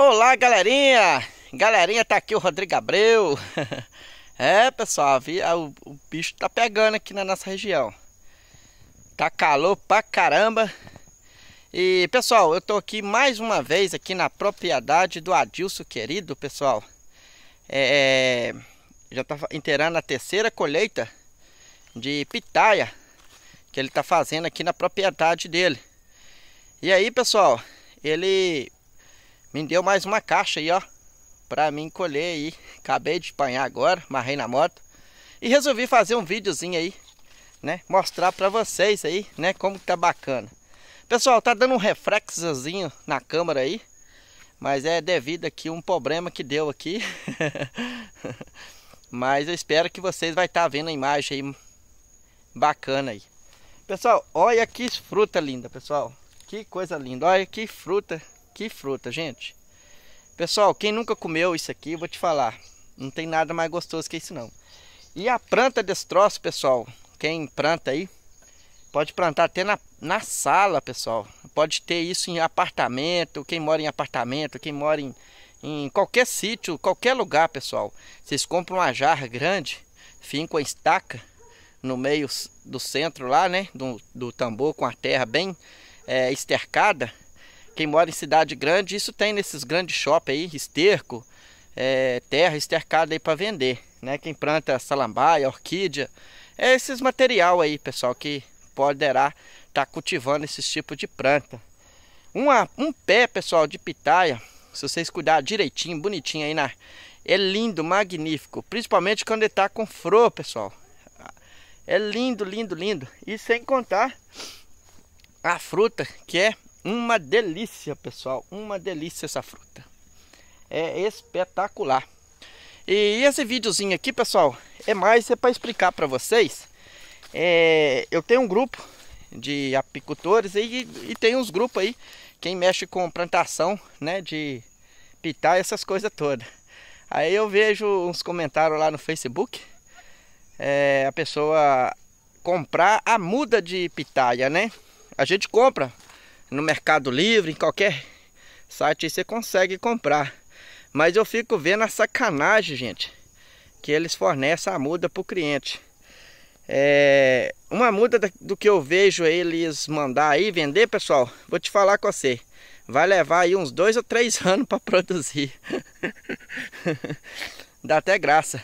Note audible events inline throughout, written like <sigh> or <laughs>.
Olá, galerinha! Galerinha, tá aqui o Rodrigo Abreu. <laughs> é, pessoal, vi, ah, o, o, bicho tá pegando aqui na nossa região. Tá calor pra caramba. E, pessoal, eu tô aqui mais uma vez aqui na propriedade do Adilson Querido, pessoal. É, é já tá inteirando a terceira colheita de pitaia que ele tá fazendo aqui na propriedade dele. E aí, pessoal, ele me deu mais uma caixa aí, ó. Pra mim colher aí. Acabei de apanhar agora, marrei na moto. E resolvi fazer um videozinho aí, né? Mostrar pra vocês aí, né? Como tá bacana. Pessoal, tá dando um reflexozinho na câmera aí. Mas é devido aqui um problema que deu aqui. <laughs> mas eu espero que vocês vai estar tá vendo a imagem aí bacana aí. Pessoal, olha que fruta linda, pessoal. Que coisa linda. Olha que fruta que fruta, gente. Pessoal, quem nunca comeu isso aqui, vou te falar. Não tem nada mais gostoso que isso não. E a planta destroço, pessoal. Quem planta aí, pode plantar até na, na sala, pessoal. Pode ter isso em apartamento, quem mora em apartamento, quem mora em, em qualquer sítio, qualquer lugar, pessoal. Vocês compram uma jarra grande, fincam a estaca no meio do centro lá, né? Do, do tambor com a terra bem é, estercada quem mora em cidade grande, isso tem nesses grandes shopping aí, esterco, é, terra estercada aí para vender, né? Quem planta salambaia, orquídea, é esses material aí, pessoal, que poderá estar tá cultivando esses tipos de planta. Uma, um pé, pessoal, de pitaia, se vocês cuidar direitinho, bonitinho aí na é lindo, magnífico, principalmente quando ele tá com flor, pessoal. É lindo, lindo, lindo. E sem contar a fruta que é uma delícia, pessoal. Uma delícia essa fruta. É espetacular. E esse videozinho aqui, pessoal, é mais é para explicar para vocês. É, eu tenho um grupo de apicultores e, e tem uns grupos aí, quem mexe com plantação, né, de pitar essas coisas todas. Aí eu vejo uns comentários lá no Facebook, é, a pessoa comprar a muda de pitaia, né? A gente compra, no Mercado Livre, em qualquer site aí você consegue comprar. Mas eu fico vendo a sacanagem, gente, que eles fornecem a muda para o cliente. É, uma muda do que eu vejo eles mandar aí vender, pessoal, vou te falar com você. Vai levar aí uns dois ou três <laughs> anos para produzir. <laughs> Dá até graça.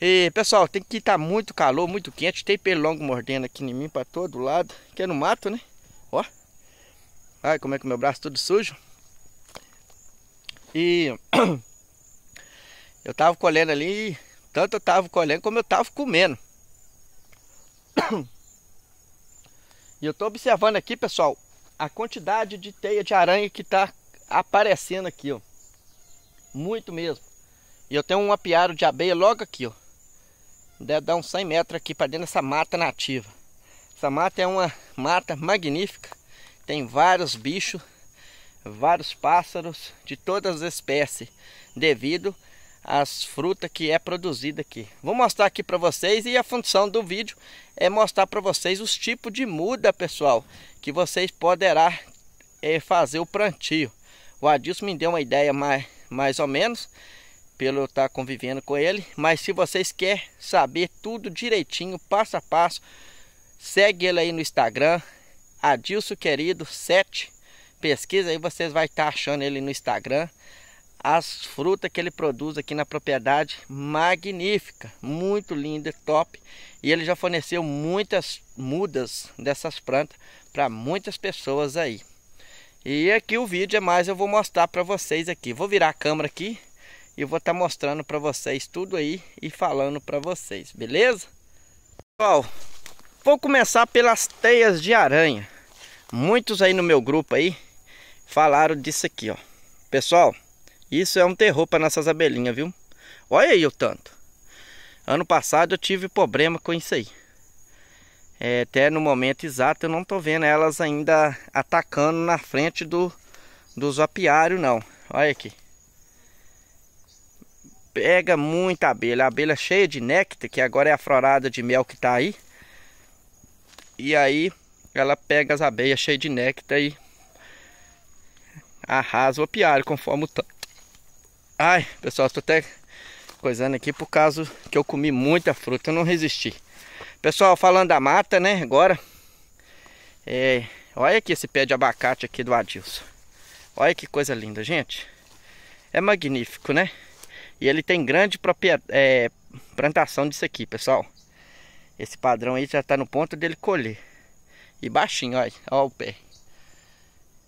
E pessoal, tem que estar tá muito calor, muito quente. Tem pelo longo mordendo aqui em mim para todo lado. Que é no mato, né? Ó. Ai, como é que meu braço é todo sujo. E <clears throat> eu tava colhendo ali, tanto eu tava colhendo como eu tava comendo. <clears throat> E eu tô observando aqui, pessoal, a quantidade de teia de aranha que tá aparecendo aqui, ó. Muito mesmo. E eu tenho um apiário de abelha logo aqui, ó. Deve dar uns 100 metros aqui para dentro dessa mata nativa. Essa mata é uma mata magnífica. Tem vários bichos, vários pássaros de todas as espécies, devido às frutas que é produzida aqui. Vou mostrar aqui para vocês e a função do vídeo é mostrar para vocês os tipos de muda, pessoal, que vocês poderão é, fazer o plantio. O Adilson me deu uma ideia mais, mais ou menos, pelo eu estar tá convivendo com ele. Mas se vocês querem saber tudo direitinho, passo a passo, segue ele aí no Instagram. Adilson Querido 7. Pesquisa aí, vocês vai estar tá achando ele no Instagram. As frutas que ele produz aqui na propriedade, magnífica, muito linda, top. E ele já forneceu muitas mudas dessas plantas para muitas pessoas aí. E aqui o vídeo é mais, eu vou mostrar para vocês aqui. Vou virar a câmera aqui e vou estar tá mostrando para vocês tudo aí e falando para vocês, beleza? Pessoal, vou começar pelas teias de aranha. Muitos aí no meu grupo aí falaram disso aqui, ó. Pessoal, isso é um terror para nossas abelhinhas, viu? Olha aí o tanto. Ano passado eu tive problema com isso aí. É, até no momento exato eu não tô vendo elas ainda atacando na frente do, dos apiários, não. Olha aqui. Pega muita abelha. A abelha cheia de néctar, que agora é a florada de mel que tá aí. E aí ela pega as abelhas cheias de néctar e arrasa o apiário conforme o tanto. Ai, pessoal, estou até coisando aqui por causa que eu comi muita fruta, eu não resisti. Pessoal, falando da mata, né, agora, é, olha aqui esse pé de abacate aqui do Adilson. Olha que coisa linda, gente. É magnífico, né? E ele tem grande é, plantação disso aqui, pessoal. Esse padrão aí já está no ponto dele colher. E baixinho, olha, olha o pé.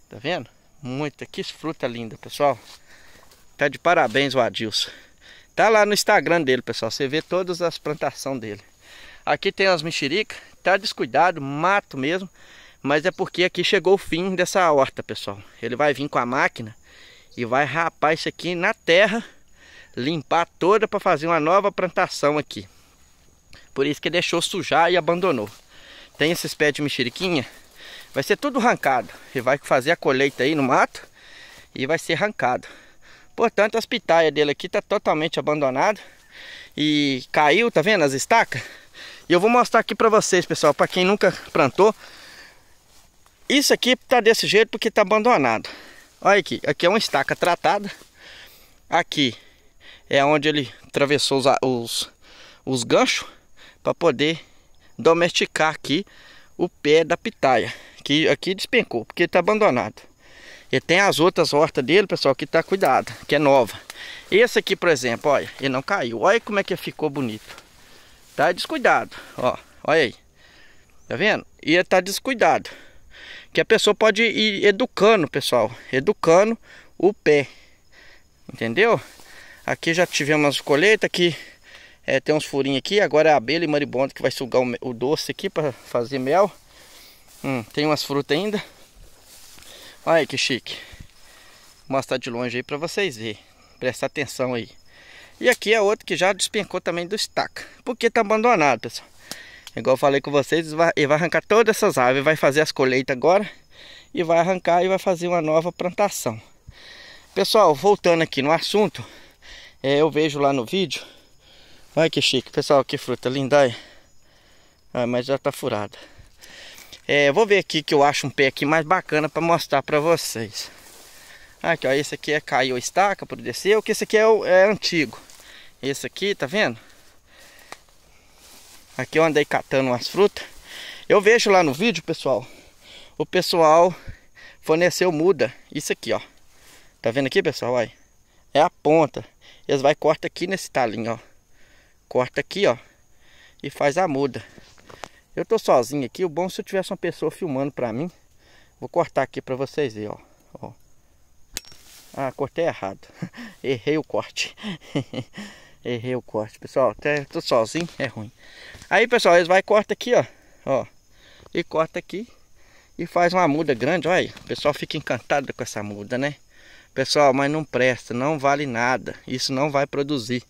Tá vendo? Muita, que fruta linda, pessoal. Tá de parabéns o Adilson. Tá lá no Instagram dele, pessoal. Você vê todas as plantações dele. Aqui tem as mexericas. Tá descuidado, mato mesmo. Mas é porque aqui chegou o fim dessa horta, pessoal. Ele vai vir com a máquina e vai rapar isso aqui na terra. Limpar toda para fazer uma nova plantação aqui. Por isso que deixou sujar e abandonou tem esses pés de mexeriquinha, vai ser tudo arrancado. E vai fazer a colheita aí no mato e vai ser arrancado. Portanto, as pitaias dele aqui tá totalmente abandonado e caiu, tá vendo as estacas? E eu vou mostrar aqui para vocês, pessoal, para quem nunca plantou. Isso aqui tá desse jeito porque tá abandonado. Olha aqui, aqui é uma estaca tratada. Aqui é onde ele atravessou os, os, os ganchos para poder domesticar aqui o pé da pitaia, que aqui despencou, porque está abandonado. E tem as outras hortas dele, pessoal, que está cuidada, que é nova. Esse aqui, por exemplo, olha, ele não caiu. Olha como é que ficou bonito. Tá descuidado, ó. Olha aí. Tá vendo? E ele tá descuidado. Que a pessoa pode ir educando, pessoal. Educando o pé. Entendeu? Aqui já tivemos colheita aqui. É, tem uns furinhos aqui, agora é a abelha e maribondo que vai sugar o, o doce aqui para fazer mel. Hum, tem umas frutas ainda. Olha que chique. Vou mostrar de longe aí para vocês verem. Presta atenção aí. E aqui é outro que já despencou também do estaca. Porque tá abandonado, pessoal. Igual eu falei com vocês, ele vai arrancar todas essas árvores. Vai fazer as colheitas agora. E vai arrancar e vai fazer uma nova plantação. Pessoal, voltando aqui no assunto. É, eu vejo lá no vídeo Olha que chique, pessoal, que fruta linda. Olha. Ah, mas já tá furada. É, vou ver aqui que eu acho um pé aqui mais bacana para mostrar para vocês. Aqui, ó, esse aqui é caiu a estaca para descer, o que esse aqui é, é antigo. Esse aqui, tá vendo? Aqui eu andei catando umas frutas. Eu vejo lá no vídeo, pessoal, o pessoal forneceu muda. Isso aqui, ó. Tá vendo aqui, pessoal? Olha. É a ponta. Eles vai corta aqui nesse talinho, ó corta aqui, ó, e faz a muda. Eu tô sozinho aqui, o bom é se eu tivesse uma pessoa filmando pra mim. Vou cortar aqui pra vocês verem, ó. ó. Ah, cortei errado. <laughs> Errei o corte. <laughs> Errei o corte, pessoal. Até tô sozinho, é ruim. Aí, pessoal, eles vai corta aqui, ó. Ó. E corta aqui e faz uma muda grande, olha. O pessoal fica encantado com essa muda, né? Pessoal, mas não presta, não vale nada. Isso não vai produzir.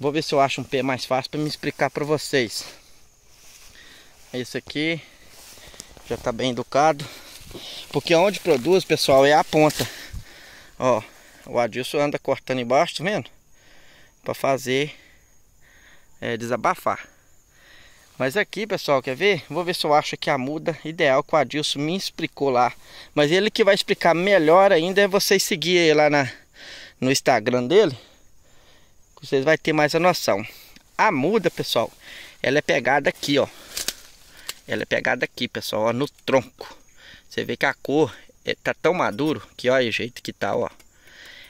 Vou ver se eu acho um pé mais fácil para me explicar para vocês. Esse aqui já está bem educado. Porque onde produz, pessoal, é a ponta. Ó, o Adilson anda cortando embaixo, tá vendo? Para fazer é, desabafar. Mas aqui, pessoal, quer ver? Vou ver se eu acho aqui a muda ideal que o Adilson me explicou lá. Mas ele que vai explicar melhor ainda é vocês seguirem lá na, no Instagram dele. Vocês vão ter mais a noção. A muda, pessoal, ela é pegada aqui, ó. Ela é pegada aqui, pessoal, ó, no tronco. Você vê que a cor é, tá tão maduro que, olha o jeito que tá, ó.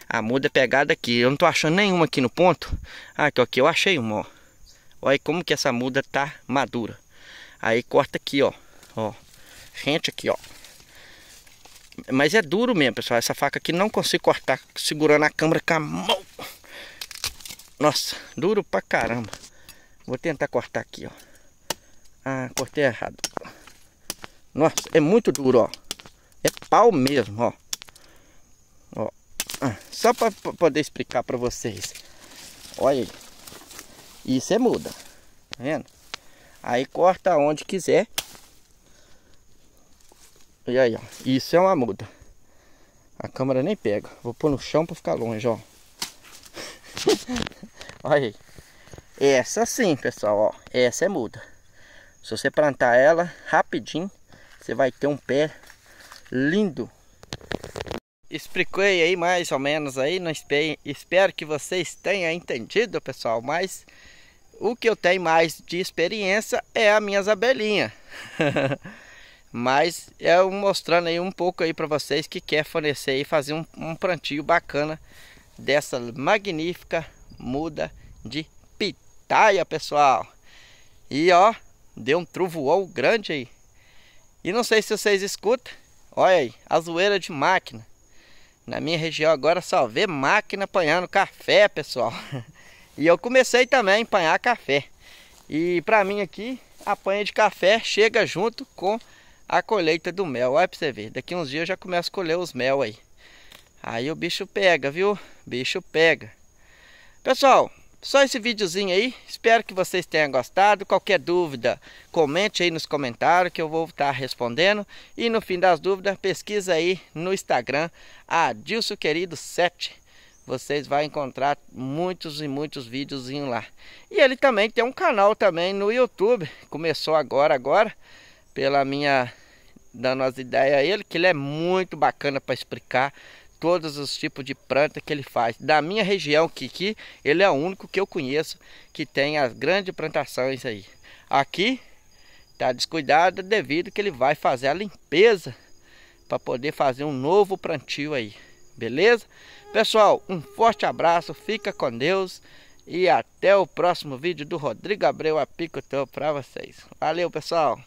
A muda é pegada aqui. Eu não tô achando nenhuma aqui no ponto. Ah, aqui, ó, aqui eu achei uma, ó. Olha como que essa muda tá madura. Aí corta aqui, ó. Ó. Rente aqui, ó. Mas é duro mesmo, pessoal. Essa faca aqui não consigo cortar segurando a câmera com a mão. Nossa, duro pra caramba. Vou tentar cortar aqui, ó. Ah, cortei errado. Nossa, é muito duro, ó. É pau mesmo, ó. ó. Ah, só pra, pra poder explicar pra vocês. Olha aí. Isso é muda. Tá vendo? Aí corta onde quiser. E aí, ó. Isso é uma muda. A câmera nem pega. Vou pôr no chão pra ficar longe, ó. <laughs> Olha aí. Essa sim, pessoal, ó. Essa é muda. Se você plantar ela rapidinho, você vai ter um pé lindo. Expliquei aí mais ou menos aí, não espero, espero que vocês tenham entendido, pessoal, mas o que eu tenho mais de experiência é as minhas abelhinhas. <laughs> mas eu mostrando aí um pouco aí para vocês que quer fornecer e fazer um, um plantio bacana dessa magnífica muda de pitaia, pessoal. E ó, deu um trovoão grande aí. E não sei se vocês escutam, olha aí, a zoeira de máquina. Na minha região agora só vê máquina apanhando café, pessoal. <laughs> E eu comecei também a empanhar café. E para mim aqui, a apanha de café chega junto com a colheita do mel. Olha para você ver, daqui uns dias eu já começo a colher os mel aí. Aí o bicho pega, viu? Bicho pega. Pessoal, só esse videozinho aí. Espero que vocês tenham gostado. Qualquer dúvida, comente aí nos comentários que eu vou estar respondendo. E no fim das dúvidas, pesquisa aí no Instagram, Adilson Querido 7. Vocês vão encontrar muitos e muitos videozinhos lá. E ele também tem um canal também no YouTube. Começou agora, agora, pela minha... Dando as ideias a ele, que ele é muito bacana para explicar todos os tipos de planta que ele faz. Da minha região, Kiki, ele é o único que eu conheço que tem as grandes plantações aí. Aqui tá descuidado devido que ele vai fazer a limpeza para poder fazer um novo plantio aí. Beleza? Pessoal, um forte abraço, fica com Deus e até o próximo vídeo do Rodrigo Abreu Apicultor para vocês. Valeu, pessoal!